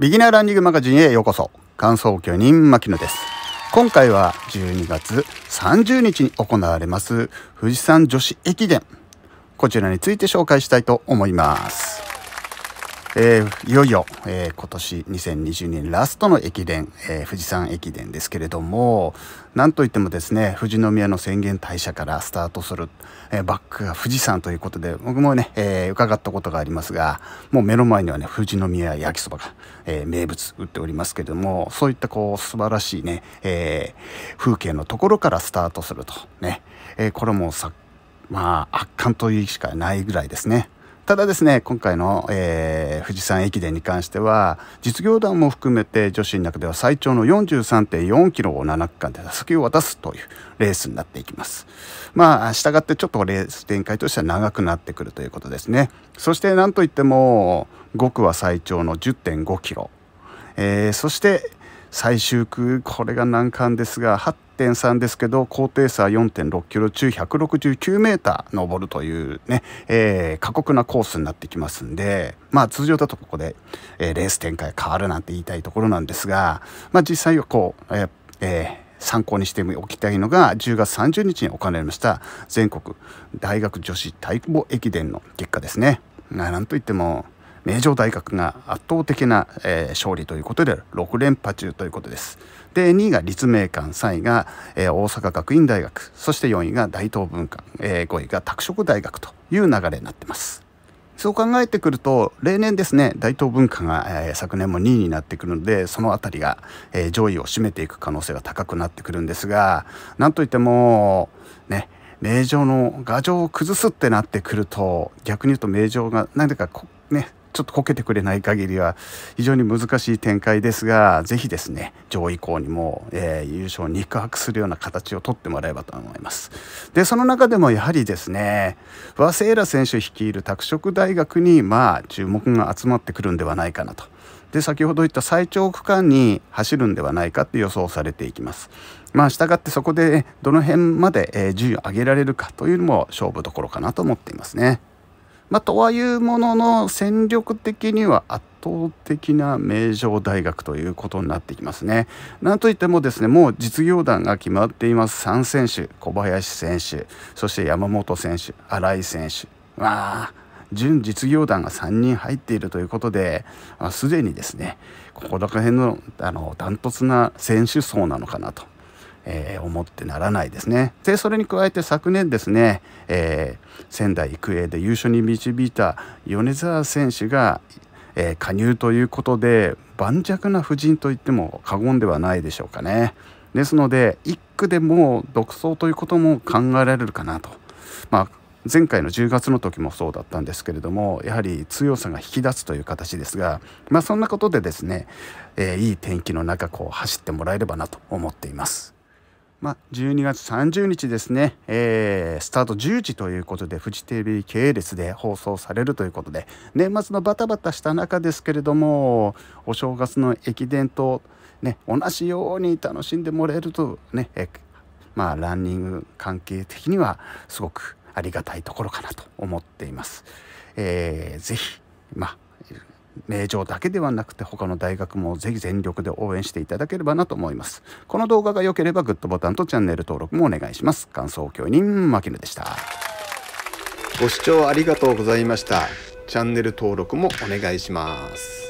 ビギナーランニングマガジンへようこそ感想巨人牧野です今回は12月30日に行われます富士山女子駅伝こちらについて紹介したいと思いますえー、いよいよ、えー、今年2 0 2 0年ラストの駅伝、えー、富士山駅伝ですけれども、なんといってもですね、富士宮の浅間大社からスタートする、えバックが富士山ということで、僕もね、え伺ったことがありますが、もう目の前にはね、富士宮焼きそばが、え名物売っておりますけれども、そういったこう、素晴らしいね、え風景のところからスタートすると、ね、えこれもさ、まあ、圧巻というしかないぐらいですね。ただですね、今回の、えー、富士山駅伝に関しては、実業団も含めて女子の中では最長の43.4キロを7区間で打席を渡すというレースになっていきます。まあ、従ってちょっとレース展開としては長くなってくるということですね。そしてなんといっても、5区は最長の10.5キロ。えー、そして最終区、これが難関ですが、8 1.3ですけど高低差4.6キロ中169メーター登るというね、えー、過酷なコースになってきますんでまあ通常だとここで、えー、レース展開変わるなんて言いたいところなんですが、まあ、実際はこう、えーえー参考にしておきたいのが10月30日に行われました全国大学女子体育駅伝の結果ですね。なんといっても名城大学が圧倒的な、えー、勝利ということで6連覇中ということですで2位が立命館3位が、えー、大阪学院大学そして4位が大東文化、えー、5位が拓殖大学という流れになってますそう考えてくると例年ですね大東文化が、えー、昨年も2位になってくるのでその辺りが、えー、上位を占めていく可能性が高くなってくるんですがなんといってもね名城の牙城を崩すってなってくると逆に言うと名城が何だかねちょっとこけてくれない限りは非常に難しい展開ですが、ぜひですね、上位校にも、えー、優勝に肉薄するような形をとってもらえばと思います。で、その中でもやはりですね、和セイラ選手率いる拓殖大学に、まあ、注目が集まってくるんではないかなと。で、先ほど言った最長区間に走るんではないかって予想されていきます。まあ、したがってそこでどの辺まで順位を上げられるかというのも勝負どころかなと思っていますね。まあ、とはいうものの戦力的には圧倒的な名城大学ということになってきますね。なんといってもですねもう実業団が決まっています3選手小林選手そして山本選手新井選手ま準実業団が3人入っているということで、あ、すでにですねここら辺のあのダントツな選手層なのかなとえー、思ってならないですね。でそれに加えて昨年ですね、えー、仙台育英で優勝に導いた米沢選手が、えー、加入ということで盤石な布陣と言っても過言ではないでしょうかね。ですので1区でも独走ということも考えられるかなと。まあ前回の10月の時もそうだったんですけれどもやはり強さが引き出すという形ですが、まあ、そんなことでですね、えー、いい天気の中こう走ってもらえればなと思っています。まあ、12月30日ですね、えー、スタート10時ということで、フジテレビ系列で放送されるということで、年末のバタバタした中ですけれども、お正月の駅伝と、ね、同じように楽しんでもらえるとね、えまあ、ランニング関係的にはすごくありがたいところかなと思っています。えー、ぜひ、まあ、名城だけではなくて他の大学もぜひ全力で応援していただければなと思いますこの動画が良ければグッドボタンとチャンネル登録もお願いします感想教員牧野でしたご視聴ありがとうございましたチャンネル登録もお願いします